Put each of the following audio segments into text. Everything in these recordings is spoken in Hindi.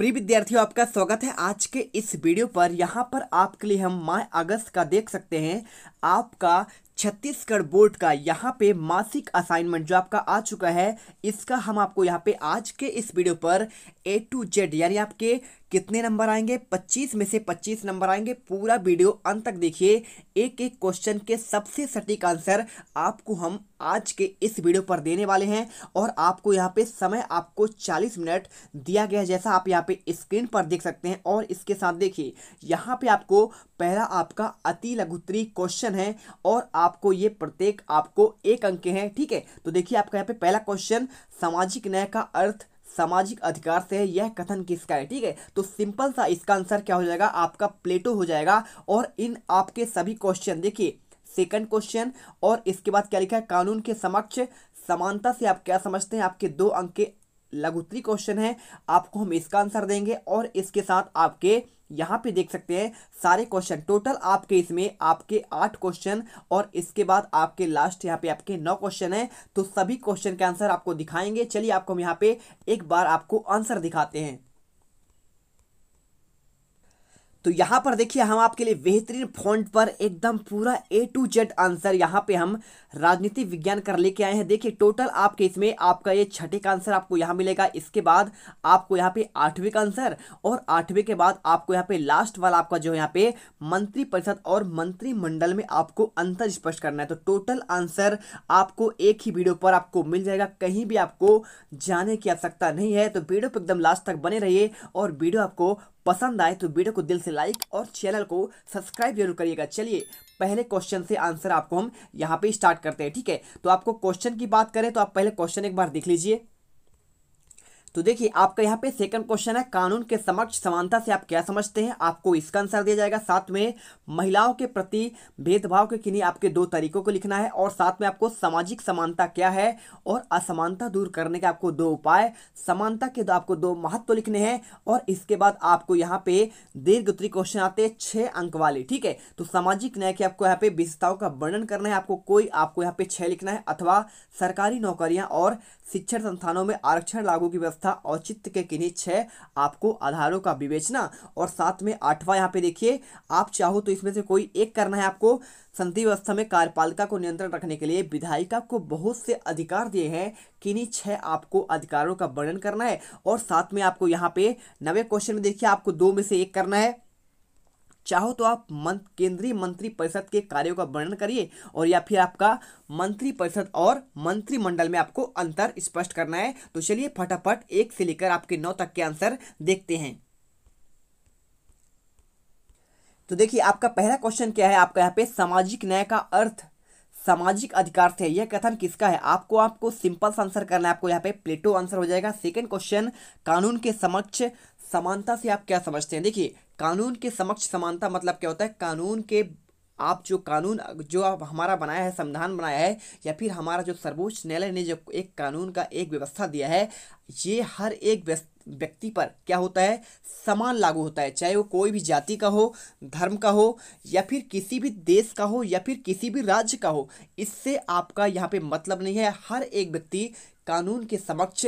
प्रिय विद्यार्थियों आपका स्वागत है आज के इस वीडियो पर यहाँ पर आपके लिए हम माह अगस्त का देख सकते हैं आपका छत्तीसगढ़ बोर्ड का यहाँ पे मासिक असाइनमेंट जो आपका आ चुका है इसका हम आपको यहाँ पे आज के इस वीडियो पर ए टू जेड यानी आपके कितने नंबर आएंगे 25 में से 25 नंबर आएंगे पूरा वीडियो अंत तक देखिए एक एक क्वेश्चन के सबसे सटीक आंसर आपको हम आज के इस वीडियो पर देने वाले हैं और आपको यहाँ पे समय आपको 40 मिनट दिया गया जैसा आप यहाँ पे स्क्रीन पर देख सकते हैं और इसके साथ देखिए यहाँ पे आपको पहला आपका अति लघुतरी क्वेश्चन है और आपको ये प्रत्येक आपको एक अंक के हैं ठीक है तो देखिए आपका यहाँ पे पहला क्वेश्चन सामाजिक न्याय का अर्थ सामाजिक अधिकार से है यह कथन किसका है ठीक है तो सिंपल सा इसका आंसर क्या हो जाएगा आपका प्लेटो हो जाएगा और इन आपके सभी क्वेश्चन देखिए सेकंड क्वेश्चन और इसके बाद क्या लिखा है कानून के समक्ष समानता से आप क्या समझते हैं आपके दो अंक के लघुतरी क्वेश्चन है आपको हम इसका आंसर देंगे और इसके साथ आपके यहाँ पे देख सकते हैं सारे क्वेश्चन टोटल आपके इसमें आपके आठ क्वेश्चन और इसके बाद आपके लास्ट यहाँ पे आपके नौ क्वेश्चन है तो सभी क्वेश्चन के आंसर आपको दिखाएंगे चलिए आपको हम यहाँ पे एक बार आपको आंसर दिखाते हैं तो यहाँ पर देखिए हम आपके लिए बेहतरीन फॉन्ट पर एकदम पूरा ए टू जेड आंसर यहाँ पे हम राजनीति विज्ञान कर लेके आए हैं देखिए टोटल आपके इसमें आपका ये छठे का आंसर आपको यहां मिलेगा इसके बाद आपको यहां पे आठवीं का आंसर और आठवीं के बाद आपको यहाँ पे लास्ट वाला आपका जो यहाँ पे मंत्रिपरिषद और मंत्रिमंडल में आपको अंतर स्पष्ट करना है तो टोटल आंसर आपको एक ही वीडियो पर आपको मिल जाएगा कहीं भी आपको जाने की आवश्यकता नहीं है तो वीडियो पर एकदम लास्ट तक बने रहिए और वीडियो आपको पसंद आए तो वीडियो को दिल से लाइक और चैनल को सब्सक्राइब जरूर करिएगा चलिए पहले क्वेश्चन से आंसर आपको हम यहाँ पे स्टार्ट करते हैं ठीक है तो आपको क्वेश्चन की बात करें तो आप पहले क्वेश्चन एक बार देख लीजिए तो देखिए आपका यहाँ पे सेकंड क्वेश्चन है कानून के समक्ष समानता से आप क्या समझते हैं आपको इसका आंसर दिया जाएगा साथ में महिलाओं के प्रति भेदभाव के किन्हीं आपके दो तरीकों को लिखना है और साथ में आपको सामाजिक समानता क्या है और असमानता दूर करने के आपको दो उपाय समानता के दो आपको दो महत्व लिखने हैं और इसके बाद आपको यहाँ पे दीर्घ उत्तरी क्वेश्चन आते हैं छः अंक वाले ठीक है तो सामाजिक न्याय की आपको यहाँ पे विशेषताओं का वर्णन करना है आपको कोई आपको यहाँ पे छः लिखना है अथवा सरकारी नौकरियां और शिक्षण संस्थानों में आरक्षण लागू की व्यवस्था व्यवस्था औचित्य के किन्हीं छह आपको आधारों का विवेचना और साथ में आठवां यहाँ पे देखिए आप चाहो तो इसमें से कोई एक करना है आपको संधि व्यवस्था में कार्यपालिका को नियंत्रण रखने के लिए विधायिका को बहुत से अधिकार दिए हैं किन्हीं छह आपको अधिकारों का वर्णन करना है और साथ में आपको यहाँ पे नवे क्वेश्चन में देखिए आपको दो में से एक करना है चाहो तो आप मंत केंद्रीय मंत्री परिषद के कार्यों का वर्णन करिए और या फिर आपका मंत्री परिषद और मंत्रिमंडल में आपको अंतर स्पष्ट करना है तो चलिए फटाफट एक से लेकर आपके नौ तक के आंसर देखते हैं तो देखिए आपका पहला क्वेश्चन क्या है आपका यहाँ पे सामाजिक न्याय का अर्थ सामाजिक अधिकार से यह कथन किसका है आपको आपको सिंपल आंसर करना है आपको यहाँ पे प्लेटो आंसर हो जाएगा सेकंड क्वेश्चन कानून के समक्ष समानता से आप क्या समझते हैं देखिए कानून के समक्ष समानता मतलब क्या होता है कानून के आप जो कानून जो आप हमारा बनाया है संविधान बनाया है या फिर हमारा जो सर्वोच्च न्यायालय ने जो एक कानून का एक व्यवस्था दिया है ये हर एक व्यक्ति पर क्या होता है समान लागू होता है चाहे वो कोई भी जाति का हो धर्म का हो या फिर किसी भी देश का हो या फिर किसी भी राज्य का हो इससे आपका यहाँ पे मतलब नहीं है हर एक व्यक्ति कानून के समक्ष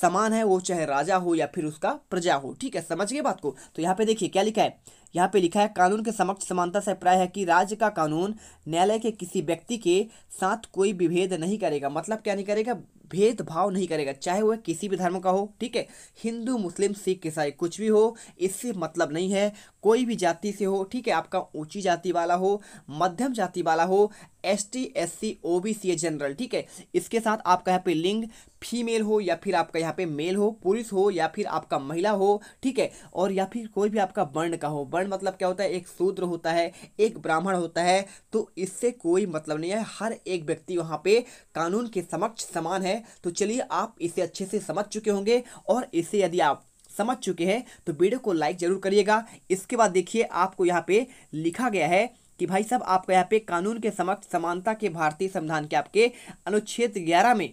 समान है वो चाहे राजा हो या फिर उसका प्रजा हो ठीक है समझ गए बात को तो यहाँ पे देखिए क्या लिखा है यहाँ पे लिखा है कानून के समक्ष समानता से प्राय है कि राज्य का कानून न्यायालय के किसी व्यक्ति के साथ कोई विभेद नहीं करेगा मतलब क्या नहीं करेगा भेदभाव नहीं करेगा चाहे वह किसी भी धर्म का हो ठीक है हिंदू मुस्लिम सिख ईसाई कुछ भी हो इससे मतलब नहीं है कोई भी जाति से हो ठीक है आपका ऊंची जाति वाला हो मध्यम जाति वाला हो S T S C O B C ए जनरल ठीक है इसके साथ आपका यहाँ पे लिंग फीमेल हो या फिर आपका यहाँ पे मेल हो पुरुष हो या फिर आपका महिला हो ठीक है और या फिर कोई भी आपका वर्ण का हो वर्ण मतलब क्या होता है एक शूद्र होता है एक ब्राह्मण होता है तो इससे कोई मतलब नहीं है हर एक व्यक्ति वहाँ पे कानून के समक्ष समान है तो चलिए आप इसे अच्छे से समझ चुके होंगे और इसे यदि आप समझ चुके हैं तो वीडियो को लाइक जरूर करिएगा इसके बाद देखिए आपको यहाँ पे लिखा गया है कि भाई साहब आपको यहाँ पे कानून के समक्ष समानता के भारतीय संविधान के आपके अनुच्छेद ग्यारह में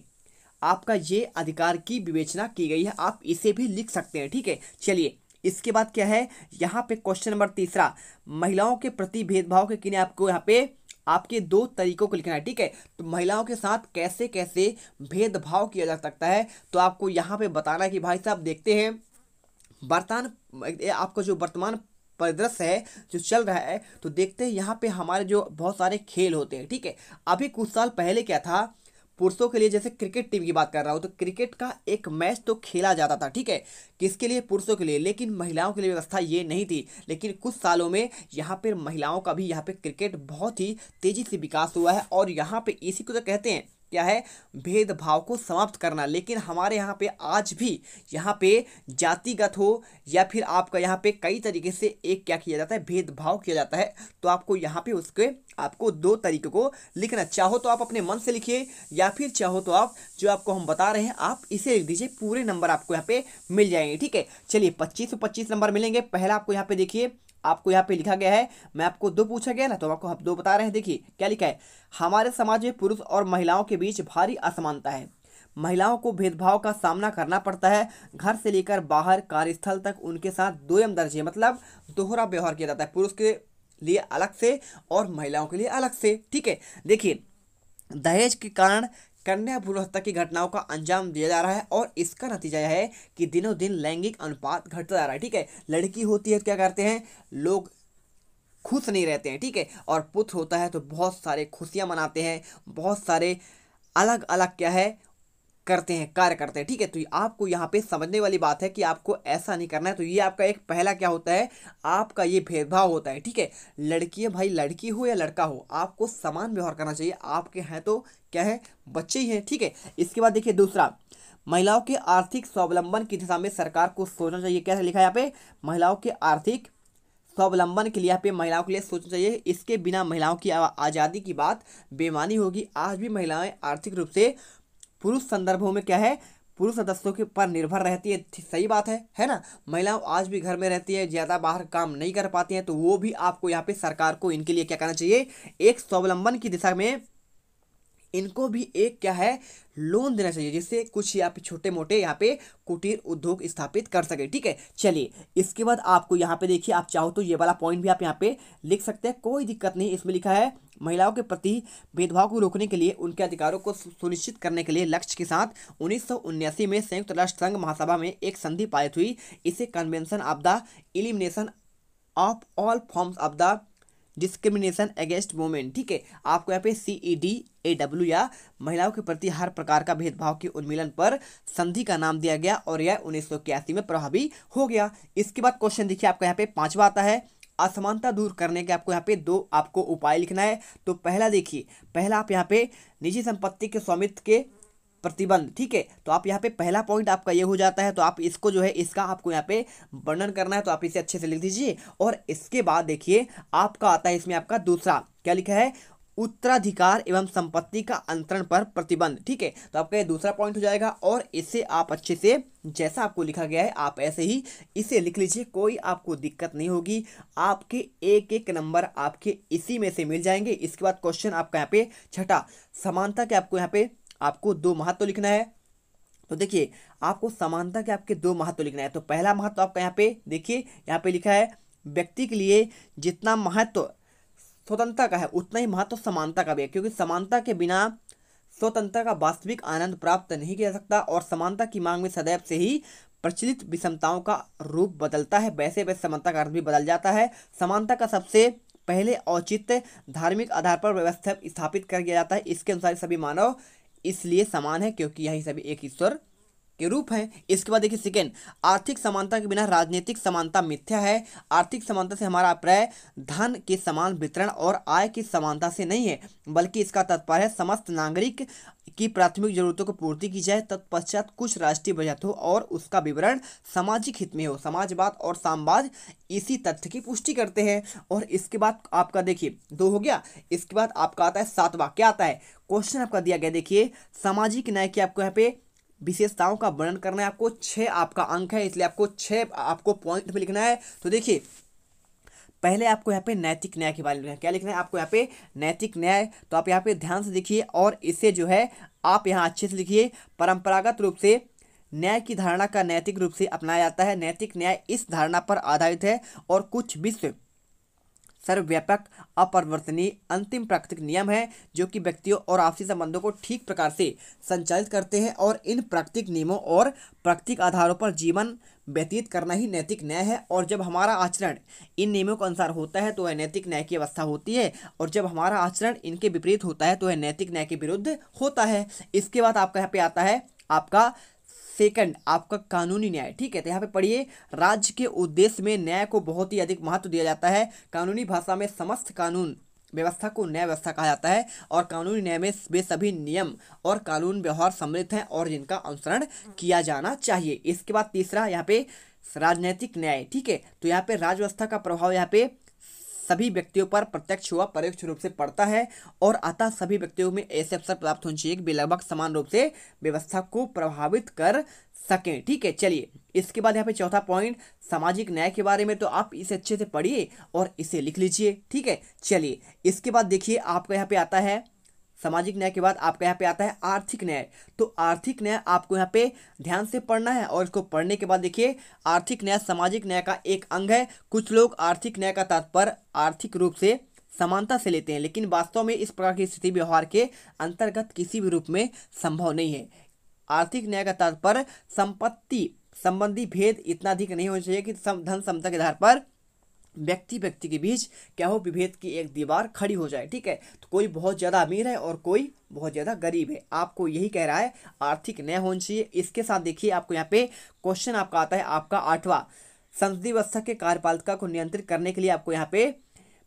आपका ये अधिकार की विवेचना की गई है आप इसे भी लिख सकते हैं ठीक है चलिए इसके बाद क्या है यहाँ पे क्वेश्चन नंबर तीसरा महिलाओं के प्रति भेदभाव के किन्हें आपको यहाँ पे आपके दो तरीकों को लिखना है ठीक है तो महिलाओं के साथ कैसे कैसे भेदभाव किया जा सकता है तो आपको यहाँ पे बताना है कि भाई साहब देखते हैं वर्तमान आपका जो वर्तमान परिदृश्य है जो चल रहा है तो देखते हैं यहाँ पे हमारे जो बहुत सारे खेल होते हैं ठीक है अभी कुछ साल पहले क्या था पुरुषों के लिए जैसे क्रिकेट टीम की बात कर रहा हूँ तो क्रिकेट का एक मैच तो खेला जाता था ठीक है किसके लिए पुरुषों के लिए लेकिन महिलाओं के लिए व्यवस्था ये नहीं थी लेकिन कुछ सालों में यहाँ पर महिलाओं का भी यहाँ पर क्रिकेट बहुत ही तेज़ी से विकास हुआ है और यहाँ पर इसी को तो कहते हैं क्या है भेदभाव को समाप्त करना लेकिन हमारे यहाँ पे आज भी यहाँ पे जातिगत हो या फिर आपका यहाँ पे कई तरीके से एक क्या किया जाता है भेदभाव किया जाता है तो आपको यहाँ पे उसके आपको दो तरीके को लिखना चाहो तो आप अपने मन से लिखिए या फिर चाहो तो आप जो आपको हम बता रहे हैं आप इसे लिख दीजिए पूरे नंबर आपको यहाँ पे मिल जाएंगे ठीक है चलिए पच्चीस सौ पच्चीस नंबर मिलेंगे पहला आपको यहाँ पे देखिए आपको यहाँ पे लिखा गया है मैं आपको दो पूछा गया ना तो आपको हम दो बता रहे हैं देखिए क्या लिखा है हमारे समाज में पुरुष और महिलाओं के बीच भारी असमानता है महिलाओं को भेदभाव का सामना करना पड़ता है घर से लेकर बाहर कार्यस्थल तक उनके साथ दोयम दर्जे मतलब दोहरा व्यवहार किया जाता है पुरुष के लिए अलग से और महिलाओं के लिए अलग से ठीक है देखिए दहेज के कारण कन्या भ्रूण हत्या की घटनाओं का अंजाम दिया जा रहा है और इसका नतीजा यह है कि दिनों दिन लैंगिक अनुपात घटता जा रहा है ठीक है लड़की होती है तो क्या करते हैं लोग खुश नहीं रहते हैं ठीक है और पुत्र होता है तो बहुत सारे खुशियाँ मनाते हैं बहुत सारे अलग अलग क्या है करते हैं कार्य करते हैं ठीक है तो आपको यहाँ पे समझने वाली बात है कि आपको ऐसा नहीं करना है तो ये आपका एक पहला क्या होता है आपका ये भेदभाव होता है ठीक है लड़कियाँ भाई लड़की हो या लड़का हो आपको समान व्यवहार करना चाहिए आपके हैं तो क्या है बच्चे ही हैं ठीक है इसके बाद देखिए दूसरा महिलाओं के आर्थिक स्वावलंबन की दिशा में सरकार को सोचना चाहिए कैसे लिखा है यहाँ पे महिलाओं के आर्थिक स्वावलंबन के लिए यहाँ पे महिलाओं के लिए सोचना चाहिए इसके बिना महिलाओं की आज़ादी की बात बेमानी होगी आज भी महिलाएं आर्थिक रूप से पुरुष संदर्भों में क्या है पुरुष सदस्यों के पर निर्भर रहती है सही बात है है ना महिलाओं आज भी घर में रहती है ज़्यादा बाहर काम नहीं कर पाती हैं तो वो भी आपको यहाँ पे सरकार को इनके लिए क्या करना चाहिए एक स्वावलंबन की दिशा में इनको भी एक क्या है लोन देना चाहिए जिससे कुछ यहाँ पे छोटे मोटे यहाँ पे कुटीर उद्योग स्थापित कर सके ठीक है चलिए इसके बाद आपको यहाँ पे देखिए आप चाहो तो ये वाला पॉइंट भी आप यहाँ पे लिख सकते हैं कोई दिक्कत नहीं इसमें लिखा है महिलाओं के प्रति भेदभाव को रोकने के लिए उनके अधिकारों को सुनिश्चित करने के लिए लक्ष्य के साथ उन्नीस में संयुक्त राष्ट्र संघ महासभा में एक संधि पारित हुई इसे convention of the elimination of all forms of the discrimination against women ठीक है आपको यहाँ पे सी ई डी ए डब्ल्यू या महिलाओं के प्रति हर प्रकार का भेदभाव के उन्मूलन पर संधि का नाम दिया गया और यह उन्नीस में प्रभावी हो गया इसके बाद क्वेश्चन देखिए आपका यहाँ पे पांचवा आता है असमानता दूर करने के आपको यहाँ पे दो आपको उपाय लिखना है तो पहला देखिए पहला आप यहाँ पे निजी संपत्ति के स्वामित्व के प्रतिबंध ठीक है तो आप यहाँ पे पहला पॉइंट आपका ये हो जाता है तो आप इसको जो है इसका आपको यहाँ पे वर्णन करना है तो आप इसे अच्छे से लिख दीजिए और इसके बाद देखिए आपका आता है इसमें आपका दूसरा क्या लिखा है उत्तराधिकार एवं संपत्ति का अंतरण पर प्रतिबंध ठीक है तो आपका ये दूसरा पॉइंट हो जाएगा और इसे आप अच्छे से जैसा आपको लिखा गया है आप ऐसे ही इसे लिख लीजिए कोई आपको दिक्कत नहीं होगी आपके एक एक नंबर आपके इसी में से मिल जाएंगे इसके बाद क्वेश्चन आपका यहाँ पे छठा समानता के आपको यहाँ पे आपको दो महत्व तो लिखना है तो देखिए आपको समानता के आपके दो महत्व तो लिखना है तो पहला महत्व तो आपका यहाँ पे देखिए यहाँ पे लिखा है व्यक्ति के लिए जितना महत्व स्वतंत्रता का है उतना ही महत्व समानता का भी है क्योंकि समानता के बिना स्वतंत्रता का वास्तविक आनंद प्राप्त नहीं किया जा सकता और समानता की मांग में सदैव से ही प्रचलित विषमताओं का रूप बदलता है वैसे वैसे समानता का अर्थ भी बदल जाता है समानता का सबसे पहले औचित्य धार्मिक आधार पर व्यवस्था स्थापित कर दिया जाता है इसके अनुसार सभी मानव इसलिए समान है क्योंकि यही सभी एक ईश्वर के रूप है इसके बाद देखिए सेकेंड आर्थिक समानता के बिना राजनीतिक समानता मिथ्या है आर्थिक समानता से हमारा अभिप्राय धन के समान वितरण और आय की समानता से नहीं है बल्कि इसका तात्पर्य है समस्त नागरिक की प्राथमिक जरूरतों को पूर्ति की जाए तत्पश्चात कुछ राष्ट्रीय बजट हो और उसका विवरण सामाजिक हित में हो समाजवाद और सामवाद इसी तथ्य की पुष्टि करते हैं और इसके बाद आपका देखिए दो हो गया इसके बाद आपका आता है सातवा क्या आता है क्वेश्चन आपका दिया गया देखिए सामाजिक न्याय की आपको यहाँ पे विशेषताओं का वर्णन करना है आपको छः आपका अंक है इसलिए आपको छः आपको पॉइंट में लिखना है तो देखिए पहले आपको यहाँ पे नैतिक न्याय के बारे में लिखना है क्या लिखना है आपको यहाँ पे नैतिक न्याय तो आप यहाँ पे ध्यान से देखिए और इसे जो है आप यहाँ अच्छे से लिखिए परंपरागत रूप से न्याय की धारणा का नैतिक रूप से अपनाया जाता है नैतिक न्याय इस धारणा पर आधारित है और कुछ विश्व सर्वव्यापक अपरिवर्तनीय अंतिम प्राकृतिक नियम है जो कि व्यक्तियों और आपसी संबंधों को ठीक प्रकार से संचालित करते हैं और इन प्राकृतिक नियमों और प्राकृतिक आधारों पर जीवन व्यतीत करना ही नैतिक न्याय है और जब हमारा आचरण इन नियमों के अनुसार होता है तो वह नैतिक न्याय की अवस्था होती है और जब हमारा आचरण इनके विपरीत होता है तो वह नैतिक न्याय के विरुद्ध होता है इसके बाद आपका यहाँ पे आता है आपका सेकंड आपका कानूनी न्याय ठीक है तो यहाँ पे पढ़िए राज्य के उद्देश्य में न्याय को बहुत ही अधिक महत्व दिया जाता है कानूनी भाषा में समस्त कानून व्यवस्था को न्याय व्यवस्था कहा जाता है और कानूनी न्याय में वे सभी नियम और कानून व्यवहार सम्मिलित हैं और जिनका अनुसरण किया जाना चाहिए इसके बाद तीसरा यहाँ पे राजनैतिक न्याय ठीक है तो यहाँ पे राजव्यवस्था का प्रभाव यहाँ पे सभी व्यक्तियों पर प्रत्यक्ष हुआ परोक्ष रूप से पड़ता है और अतः सभी व्यक्तियों में ऐसे अवसर प्राप्त होने चाहिए कि लगभग समान रूप से व्यवस्था को प्रभावित कर सकें ठीक है चलिए इसके बाद यहाँ पे चौथा पॉइंट सामाजिक न्याय के बारे में तो आप इसे अच्छे से पढ़िए और इसे लिख लीजिए ठीक है चलिए इसके बाद देखिए आपका यहाँ पे आता है सामाजिक न्याय के बाद आपका यहाँ पे आता है आर्थिक न्याय तो आर्थिक न्याय आपको यहाँ पे ध्यान से पढ़ना है और इसको पढ़ने के बाद देखिए आर्थिक न्याय सामाजिक न्याय का एक अंग है कुछ लोग आर्थिक न्याय का तात्पर्य आर्थिक रूप से समानता से लेते हैं लेकिन वास्तव में इस प्रकार की स्थिति व्यवहार के अंतर्गत किसी भी रूप में संभव नहीं है आर्थिक न्याय का तात्पर्य संपत्ति संबंधी भेद इतना अधिक नहीं होना चाहिए कि धन समता के आधार पर व्यक्ति व्यक्ति के बीच क्या हो विभेद की एक दीवार खड़ी हो जाए ठीक है तो कोई बहुत ज़्यादा अमीर है और कोई बहुत ज़्यादा गरीब है आपको यही कह रहा है आर्थिक न्याय होना चाहिए इसके साथ देखिए आपको यहाँ पे क्वेश्चन आपका आता है आपका आठवां संसदीय व्यवस्था के कार्यपालिका को नियंत्रित करने के लिए आपको यहाँ पे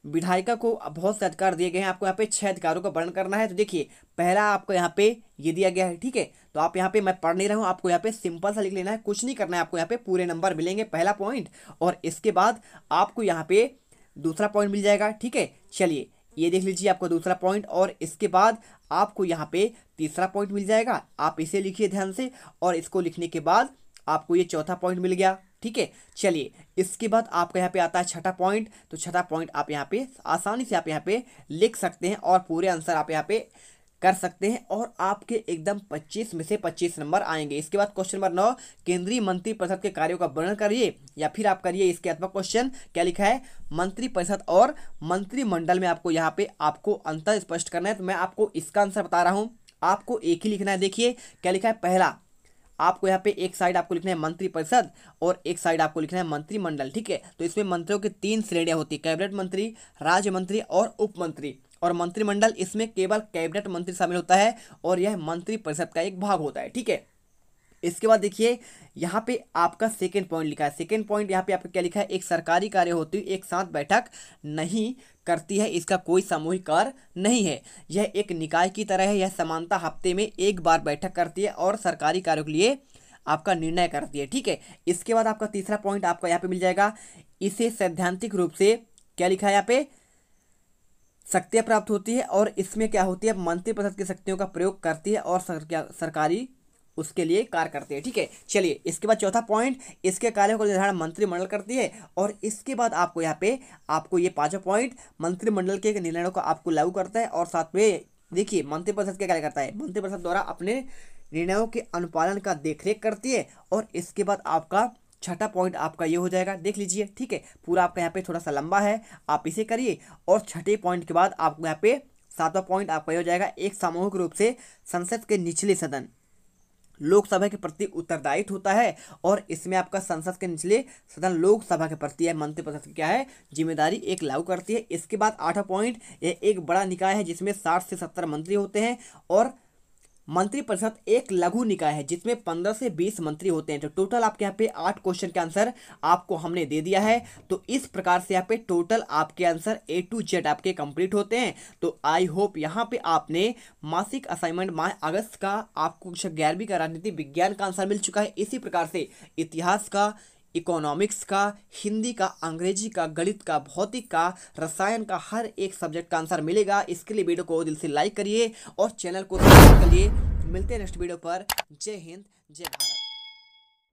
विधायिका को बहुत से अधिकार दिए गए हैं आपको यहाँ पे छह अधिकारों का वर्णन करना है तो देखिए पहला आपको यहाँ पे ये दिया गया है ठीक है तो आप यहाँ पे मैं पढ़ नहीं रहा हूँ आपको यहाँ पे सिंपल सा लिख लेना है कुछ नहीं करना है आपको यहाँ पे पूरे नंबर मिलेंगे पहला पॉइंट और इसके बाद आपको यहाँ पे दूसरा पॉइंट मिल जाएगा ठीक है चलिए ये देख लीजिए आपको दूसरा पॉइंट और इसके बाद आपको यहाँ पे तीसरा पॉइंट मिल जाएगा आप इसे लिखिए ध्यान से और इसको लिखने के बाद आपको ये चौथा पॉइंट मिल गया ठीक है चलिए इसके बाद आपका यहाँ पे आता है छठा पॉइंट तो छठा पॉइंट आप यहाँ पे आसानी से आप यहाँ पे लिख सकते हैं और पूरे आंसर आप यहाँ पे कर सकते हैं और आपके एकदम 25 में से 25 नंबर आएंगे इसके बाद क्वेश्चन नंबर नौ केंद्रीय मंत्रिपरिषद के कार्यों का वर्णन करिए या फिर आप करिए इसके अथवा क्वेश्चन क्या लिखा है मंत्रिपरिषद और मंत्रिमंडल में आपको यहाँ पे आपको अंतर स्पष्ट करना है तो मैं आपको इसका आंसर बता रहा हूँ आपको एक ही लिखना है देखिए क्या लिखा है पहला आपको यहाँ पे एक साइड आपको लिखना है मंत्रिपरिषद और एक साइड आपको लिखना है मंत्रिमंडल ठीक है तो इसमें मंत्रियों की तीन श्रेणियाँ होती है कैबिनेट मंत्री राज्य मंत्री और उप मंत्री और मंत्रिमंडल इसमें केवल कैबिनेट मंत्री शामिल होता है और यह मंत्रिपरिषद का एक भाग होता है ठीक है इसके बाद देखिए यहाँ पे आपका सेकेंड पॉइंट लिखा है सेकेंड पॉइंट यहाँ पे आपका क्या लिखा है एक सरकारी कार्य होती हुई एक साथ बैठक नहीं करती है इसका कोई सामूहिक कार्य नहीं है यह एक निकाय की तरह है यह समानता हफ्ते में एक बार बैठक करती है और सरकारी कार्यों के लिए आपका निर्णय करती है ठीक है इसके बाद आपका तीसरा पॉइंट आपका यहाँ पे मिल जाएगा इसे सैद्धांतिक रूप से क्या लिखा है यहाँ पे शक्तियाँ प्राप्त होती है और इसमें क्या होती है मंत्रिपरिषद की शक्तियों का प्रयोग करती है और सरकारी उसके लिए कार्य करती है ठीक है चलिए इसके बाद चौथा पॉइंट इसके कार्यों का निर्धारण मंत्रिमंडल करती है और इसके बाद आपको यहाँ पे आपको ये पाँचों पॉइंट मंत्रिमंडल के निर्णयों को आपको लागू करता है और साथ में देखिए मंत्रिपरिषद क्या कार्य करता है मंत्रिपरिषद द्वारा अपने निर्णयों के अनुपालन का देखरेख करती है और इसके बाद आपका छठा पॉइंट आपका ये हो जाएगा देख लीजिए ठीक है पूरा आपका यहाँ पे थोड़ा सा लंबा है आप इसे करिए और छठे पॉइंट के बाद आपको यहाँ पे सातवां पॉइंट आपका ये हो जाएगा एक सामूहिक रूप से संसद के निचले सदन लोकसभा के प्रति उत्तरदायित्व होता है और इसमें आपका संसद के निचले सदन लोकसभा के प्रति है मंत्रिपरिषद की क्या है जिम्मेदारी एक लागू करती है इसके बाद आठवां पॉइंट यह एक बड़ा निकाय है जिसमें साठ से सत्तर मंत्री होते हैं और मंत्रिपरिषद एक लघु निकाय है जिसमें पंद्रह से बीस मंत्री होते हैं तो टोटल आपके यहाँ पे आठ क्वेश्चन के आंसर आपको हमने दे दिया है तो इस प्रकार से यहाँ पे टोटल आपके आंसर ए टू जेड आपके कंप्लीट होते हैं तो आई होप यहाँ पे आपने मासिक असाइनमेंट माह अगस्त का आपको ग्यारहवीं का राजनीति विज्ञान का आंसर मिल चुका है इसी प्रकार से इतिहास का इकोनॉमिक्स का हिंदी का अंग्रेजी का गणित का भौतिक का रसायन का हर एक सब्जेक्ट का आंसर मिलेगा इसके लिए वीडियो को दिल से लाइक करिए और चैनल को सब्सक्राइब करिए मिलते हैं नेक्स्ट वीडियो पर जय हिंद जय भारत